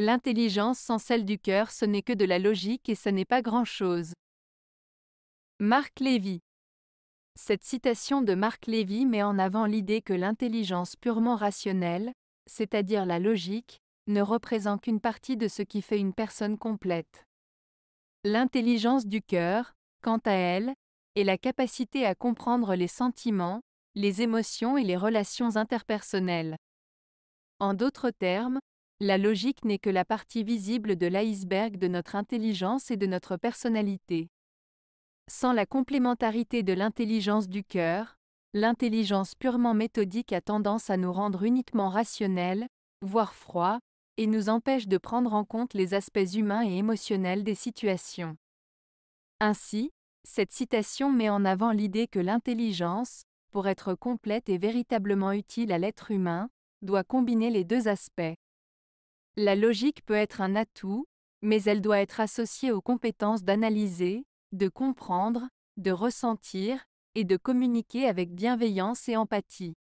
L'intelligence sans celle du cœur, ce n'est que de la logique et ce n'est pas grand-chose. Marc Lévy Cette citation de Marc Lévy met en avant l'idée que l'intelligence purement rationnelle, c'est-à-dire la logique, ne représente qu'une partie de ce qui fait une personne complète. L'intelligence du cœur, quant à elle, est la capacité à comprendre les sentiments, les émotions et les relations interpersonnelles. En d'autres termes, la logique n'est que la partie visible de l'iceberg de notre intelligence et de notre personnalité. Sans la complémentarité de l'intelligence du cœur, l'intelligence purement méthodique a tendance à nous rendre uniquement rationnels, voire froids, et nous empêche de prendre en compte les aspects humains et émotionnels des situations. Ainsi, cette citation met en avant l'idée que l'intelligence, pour être complète et véritablement utile à l'être humain, doit combiner les deux aspects. La logique peut être un atout, mais elle doit être associée aux compétences d'analyser, de comprendre, de ressentir, et de communiquer avec bienveillance et empathie.